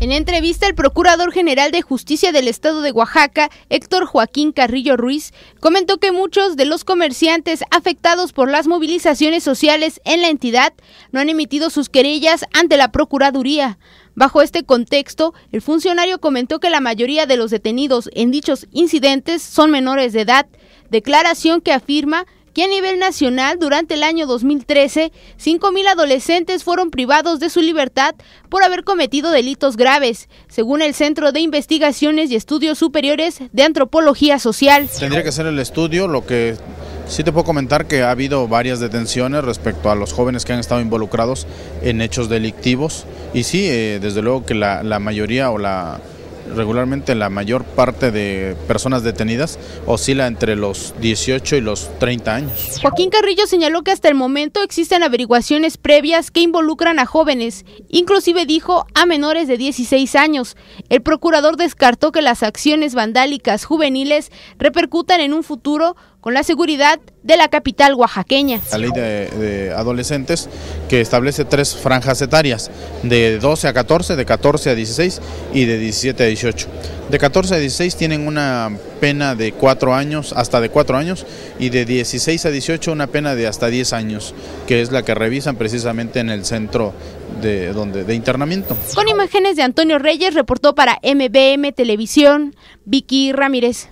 En entrevista, el Procurador General de Justicia del Estado de Oaxaca, Héctor Joaquín Carrillo Ruiz, comentó que muchos de los comerciantes afectados por las movilizaciones sociales en la entidad no han emitido sus querellas ante la Procuraduría. Bajo este contexto, el funcionario comentó que la mayoría de los detenidos en dichos incidentes son menores de edad, declaración que afirma y a nivel nacional, durante el año 2013, 5.000 adolescentes fueron privados de su libertad por haber cometido delitos graves, según el Centro de Investigaciones y Estudios Superiores de Antropología Social. Tendría que ser el estudio lo que... Sí te puedo comentar que ha habido varias detenciones respecto a los jóvenes que han estado involucrados en hechos delictivos y sí, eh, desde luego que la mayoría o la regularmente la mayor parte de personas detenidas oscila entre los 18 y los 30 años. Joaquín Carrillo señaló que hasta el momento existen averiguaciones previas que involucran a jóvenes, inclusive dijo a menores de 16 años. El procurador descartó que las acciones vandálicas juveniles repercutan en un futuro con la seguridad de la capital oaxaqueña. La ley de, adolescentes que establece tres franjas etarias, de 12 a 14, de 14 a 16 y de 17 a 18. De 14 a 16 tienen una pena de 4 años, hasta de 4 años, y de 16 a 18 una pena de hasta 10 años, que es la que revisan precisamente en el centro de, donde, de internamiento. Con imágenes de Antonio Reyes, reportó para MBM Televisión, Vicky Ramírez.